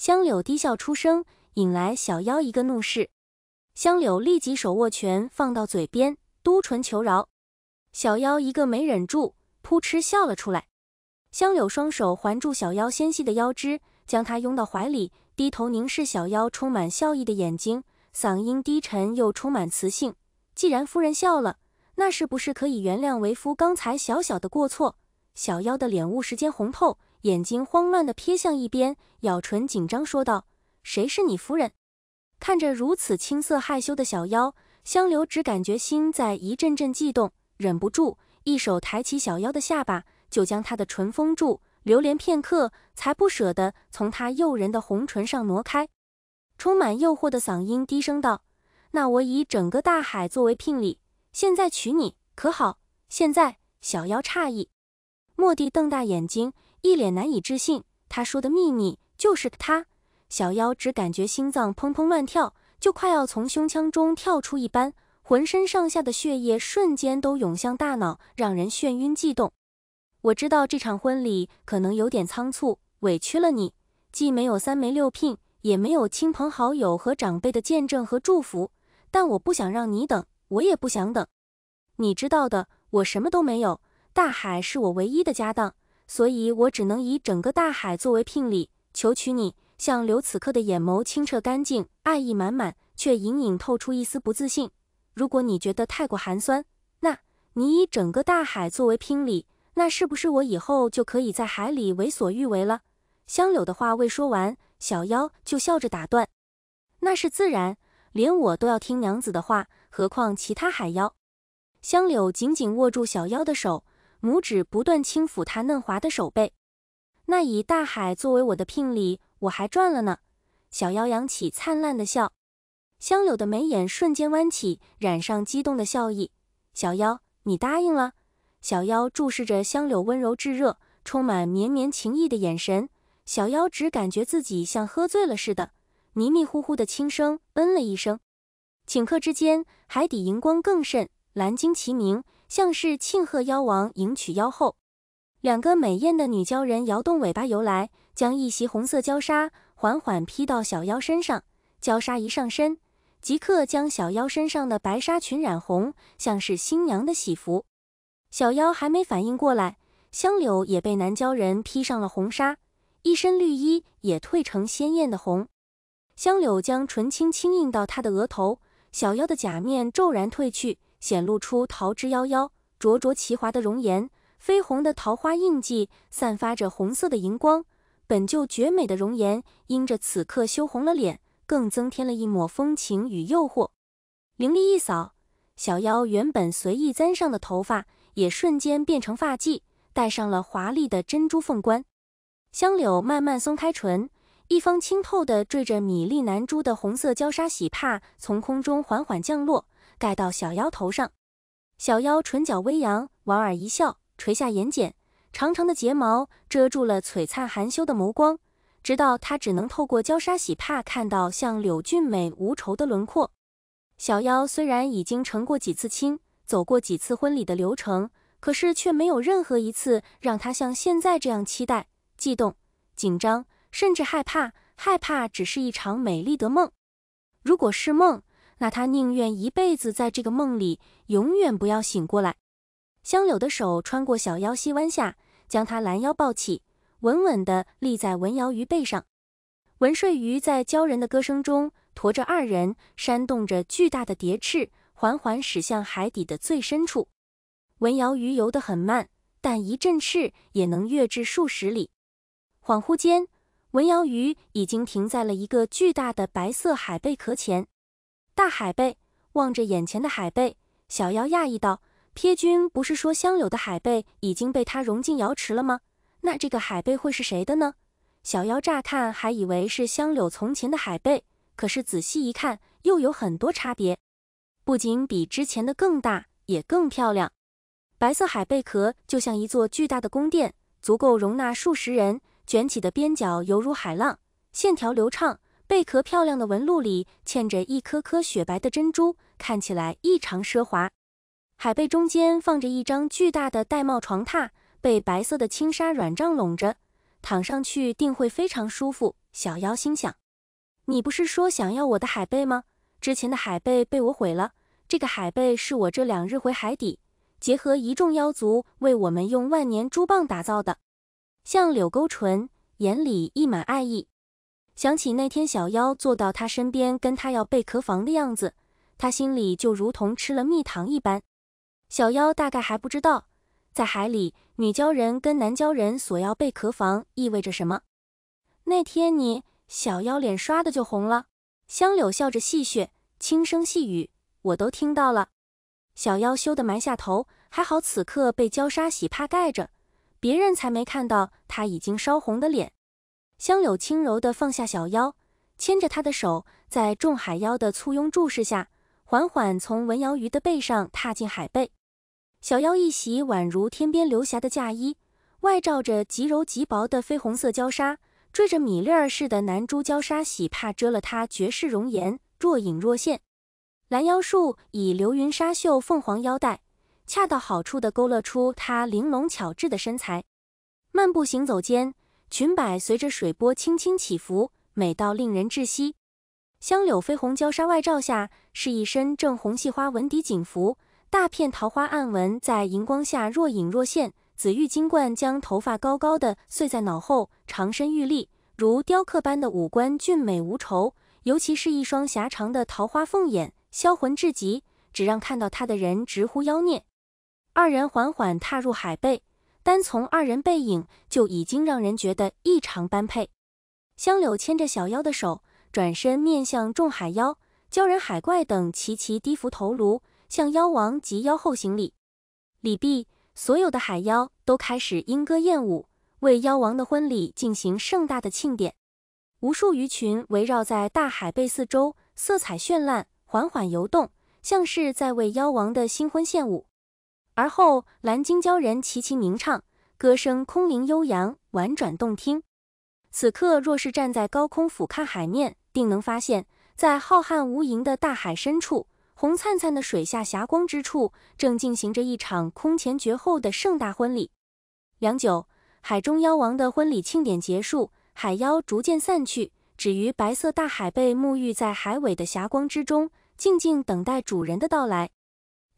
香柳低笑出声，引来小妖一个怒视。香柳立即手握拳放到嘴边，嘟唇求饶。小妖一个没忍住，扑哧笑了出来。香柳双手环住小妖纤细的腰肢，将她拥到怀里，低头凝视小妖充满笑意的眼睛，嗓音低沉又充满磁性：“既然夫人笑了，那是不是可以原谅为夫刚才小小的过错？”小妖的脸误时间红透。眼睛慌乱的瞥向一边，咬唇紧张说道：“谁是你夫人？”看着如此青涩害羞的小妖，香流只感觉心在一阵阵悸动，忍不住一手抬起小妖的下巴，就将他的唇封住，流连片刻，才不舍得从他诱人的红唇上挪开，充满诱惑的嗓音低声道：“那我以整个大海作为聘礼，现在娶你可好？”现在，小妖诧异，蓦地瞪大眼睛。一脸难以置信，他说的秘密就是他。小妖只感觉心脏砰砰乱跳，就快要从胸腔中跳出一般，浑身上下的血液瞬间都涌向大脑，让人眩晕悸动。我知道这场婚礼可能有点仓促，委屈了你，既没有三媒六聘，也没有亲朋好友和长辈的见证和祝福，但我不想让你等，我也不想等。你知道的，我什么都没有，大海是我唯一的家当。所以我只能以整个大海作为聘礼，求娶你。相柳此刻的眼眸清澈干净，爱意满满，却隐隐透出一丝不自信。如果你觉得太过寒酸，那你以整个大海作为聘礼，那是不是我以后就可以在海里为所欲为了？香柳的话未说完，小妖就笑着打断：“那是自然，连我都要听娘子的话，何况其他海妖？”香柳紧紧握住小妖的手。拇指不断轻抚她嫩滑的手背，那以大海作为我的聘礼，我还赚了呢。小妖扬起灿烂的笑，香柳的眉眼瞬间弯起，染上激动的笑意。小妖，你答应了？小妖注视着香柳温柔炙热、充满绵绵情意的眼神，小妖只感觉自己像喝醉了似的，迷迷糊糊的轻声嗯了一声。顷刻之间，海底荧光更甚，蓝鲸齐鸣。像是庆贺妖王迎娶妖后，两个美艳的女鲛人摇动尾巴游来，将一袭红色鲛纱缓缓披到小妖身上。鲛纱一上身，即刻将小妖身上的白纱裙染红，像是新娘的喜服。小妖还没反应过来，香柳也被男鲛人披上了红纱，一身绿衣也褪成鲜艳的红。香柳将唇轻轻印到他的额头，小妖的假面骤然褪去。显露出桃之夭夭，灼灼其华的容颜，绯红的桃花印记散发着红色的荧光。本就绝美的容颜，因着此刻羞红了脸，更增添了一抹风情与诱惑。灵力一扫，小妖原本随意簪上的头发也瞬间变成发髻，戴上了华丽的珍珠凤冠。香柳慢慢松开唇，一方清透的缀着米粒南珠的红色鲛纱喜帕从空中缓缓降落。盖到小妖头上，小妖唇角微扬，莞尔一笑，垂下眼睑，长长的睫毛遮住了璀璨含羞的眸光，直到她只能透过鲛纱喜帕看到像柳俊美无愁的轮廓。小妖虽然已经成过几次亲，走过几次婚礼的流程，可是却没有任何一次让她像现在这样期待、悸动、紧张，甚至害怕。害怕只是一场美丽的梦，如果是梦。那他宁愿一辈子在这个梦里，永远不要醒过来。香柳的手穿过小妖膝弯下，将他拦腰抱起，稳稳地立在文瑶鱼背上。文睡鱼在鲛人的歌声中驮着二人，扇动着巨大的蝶翅，缓缓驶向海底的最深处。文瑶鱼游得很慢，但一阵翅也能跃至数十里。恍惚间，文瑶鱼已经停在了一个巨大的白色海贝壳前。大海贝望着眼前的海贝，小妖讶异道：“撇君不是说香柳的海贝已经被他融进瑶池了吗？那这个海贝会是谁的呢？”小妖乍看还以为是香柳从前的海贝，可是仔细一看，又有很多差别。不仅比之前的更大，也更漂亮。白色海贝壳就像一座巨大的宫殿，足够容纳数十人。卷起的边角犹如海浪，线条流畅。贝壳漂亮的纹路里嵌着一颗颗雪白的珍珠，看起来异常奢华。海贝中间放着一张巨大的玳瑁床榻，被白色的轻纱软帐拢着，躺上去定会非常舒服。小妖心想：你不是说想要我的海贝吗？之前的海贝被我毁了，这个海贝是我这两日回海底，结合一众妖族为我们用万年珠蚌打造的。向柳勾唇，眼里溢满爱意。想起那天小妖坐到他身边跟他要贝壳房的样子，他心里就如同吃了蜜糖一般。小妖大概还不知道，在海里女鲛人跟男鲛人索要贝壳房意味着什么。那天你小妖脸刷的就红了，香柳笑着戏谑，轻声细语，我都听到了。小妖羞得埋下头，还好此刻被鲛纱洗帕盖着，别人才没看到他已经烧红的脸。香柳轻柔地放下小妖，牵着她的手，在众海妖的簇拥注视下，缓缓从文瑶鱼的背上踏进海贝。小妖一袭宛如天边流霞的嫁衣，外罩着极柔极薄的绯红色鲛纱，缀着米粒儿似的南珠鲛纱喜帕遮了她绝世容颜，若隐若现。蓝腰束以流云纱绣凤凰腰带，恰到好处地勾勒出她玲珑巧致的身材。漫步行走间。裙摆随着水波轻轻起伏，美到令人窒息。香柳飞红，鲛纱外罩下是一身正红细花纹底锦服，大片桃花暗纹在荧光下若隐若现。紫玉金冠将头发高高的碎在脑后，长身玉立，如雕刻般的五官俊美无愁，尤其是一双狭长的桃花凤眼，销魂至极，只让看到他的人直呼妖孽。二人缓缓踏入海贝。单从二人背影就已经让人觉得异常般配。香柳牵着小妖的手，转身面向众海妖、鲛人、海怪等，齐齐低伏头颅，向妖王及妖后行礼。礼毕，所有的海妖都开始莺歌燕舞，为妖王的婚礼进行盛大的庆典。无数鱼群围绕在大海贝四周，色彩绚烂，缓缓游动，像是在为妖王的新婚献舞。而后，蓝鲸鲛人齐齐鸣唱，歌声空灵悠扬，婉转动听。此刻，若是站在高空俯瞰海面，定能发现，在浩瀚无垠的大海深处，红灿灿的水下霞光之处，正进行着一场空前绝后的盛大婚礼。良久，海中妖王的婚礼庆典结束，海妖逐渐散去，只余白色大海被沐浴在海尾的霞光之中，静静等待主人的到来。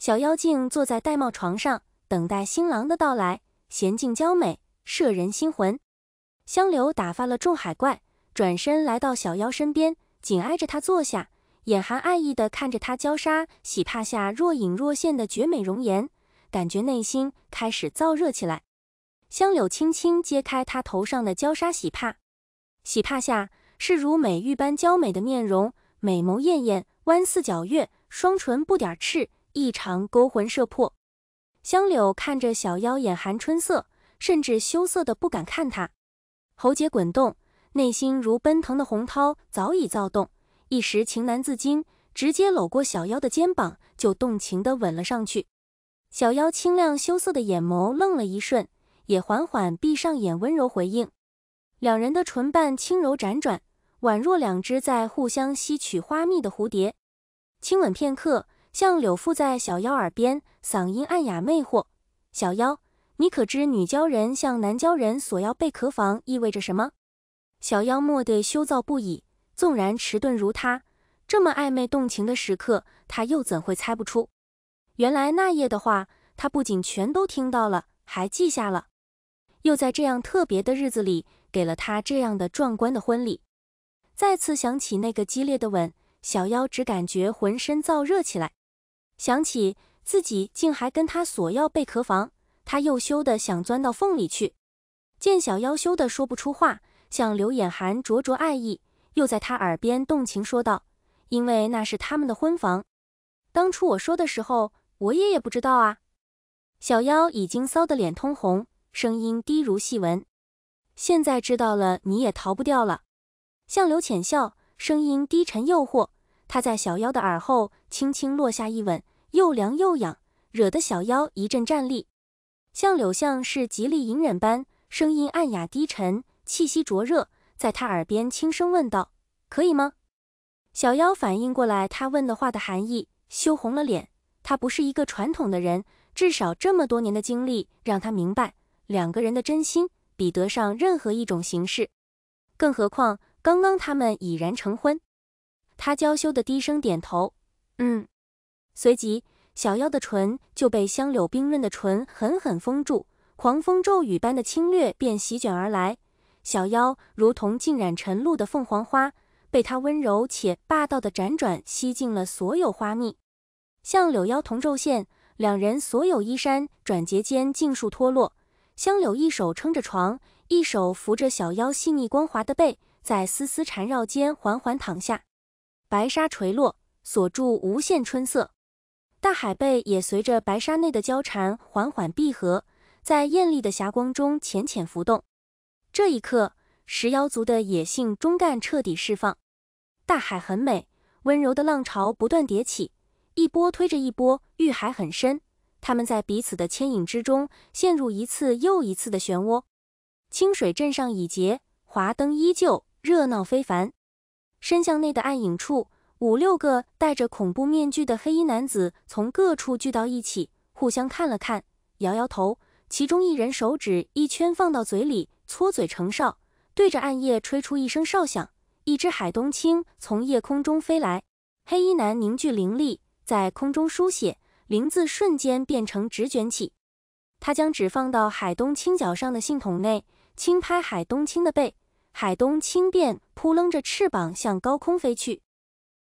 小妖精坐在玳瑁床上，等待新郎的到来，娴静娇美，摄人心魂。香柳打发了众海怪，转身来到小妖身边，紧挨着她坐下，眼含爱意地看着她，娇沙喜帕下若隐若现的绝美容颜，感觉内心开始燥热起来。香柳轻轻揭开她头上的娇沙喜帕，喜帕下是如美玉般娇美的面容，美眸艳艳，弯似皎月，双唇不点赤。异常勾魂摄魄，香柳看着小妖眼含春色，甚至羞涩的不敢看他，喉结滚动，内心如奔腾的洪涛早已躁动，一时情难自禁，直接搂过小妖的肩膀就动情的吻了上去。小妖清亮羞涩的眼眸愣了一瞬，也缓缓闭上眼，温柔回应。两人的唇瓣轻柔辗转，宛若两只在互相吸取花蜜的蝴蝶。亲吻片刻。向柳附在小妖耳边，嗓音暗哑魅惑。小妖，你可知女鲛人向男鲛人索要贝壳房意味着什么？小妖蓦地羞躁不已，纵然迟钝如他，这么暧昧动情的时刻，他又怎会猜不出？原来那夜的话，他不仅全都听到了，还记下了。又在这样特别的日子里，给了他这样的壮观的婚礼。再次想起那个激烈的吻，小妖只感觉浑身燥热起来。想起自己竟还跟他索要贝壳房，他又羞得想钻到缝里去。见小妖羞得说不出话，向刘眼含灼灼爱意，又在他耳边动情说道：“因为那是他们的婚房。当初我说的时候，我爷也不知道啊。”小妖已经臊得脸通红，声音低如细纹。现在知道了，你也逃不掉了。向流浅笑，声音低沉诱惑，他在小妖的耳后轻轻落下一吻。又凉又痒，惹得小妖一阵战栗。向柳像是极力隐忍般，声音暗哑低沉，气息灼热，在他耳边轻声问道：“可以吗？”小妖反应过来他问的话的含义，羞红了脸。他不是一个传统的人，至少这么多年的经历让他明白，两个人的真心比得上任何一种形式。更何况刚刚他们已然成婚。他娇羞的低声点头：“嗯。”随即，小妖的唇就被香柳冰润的唇狠狠封住，狂风骤雨般的侵略便席卷而来。小妖如同浸染晨露的凤凰花，被他温柔且霸道的辗转吸尽了所有花蜜。向柳腰同昼线，两人所有衣衫转节间尽数脱落。香柳一手撑着床，一手扶着小妖细腻光滑的背，在丝丝缠绕间缓缓躺下，白纱垂落，锁住无限春色。大海贝也随着白沙内的交缠缓缓闭合，在艳丽的霞光中浅浅浮动。这一刻，石妖族的野性中干彻底释放。大海很美，温柔的浪潮不断叠起，一波推着一波。欲海很深，他们在彼此的牵引之中，陷入一次又一次的漩涡。清水镇上已结华灯依旧，热闹非凡。伸向内的暗影处。五六个戴着恐怖面具的黑衣男子从各处聚到一起，互相看了看，摇摇头。其中一人手指一圈放到嘴里，搓嘴成哨，对着暗夜吹出一声哨响。一只海东青从夜空中飞来，黑衣男凝聚灵力，在空中书写“灵”字，瞬间变成纸卷起。他将纸放到海东青脚上的信筒内，轻拍海东青的背，海东青便扑棱着翅膀向高空飞去。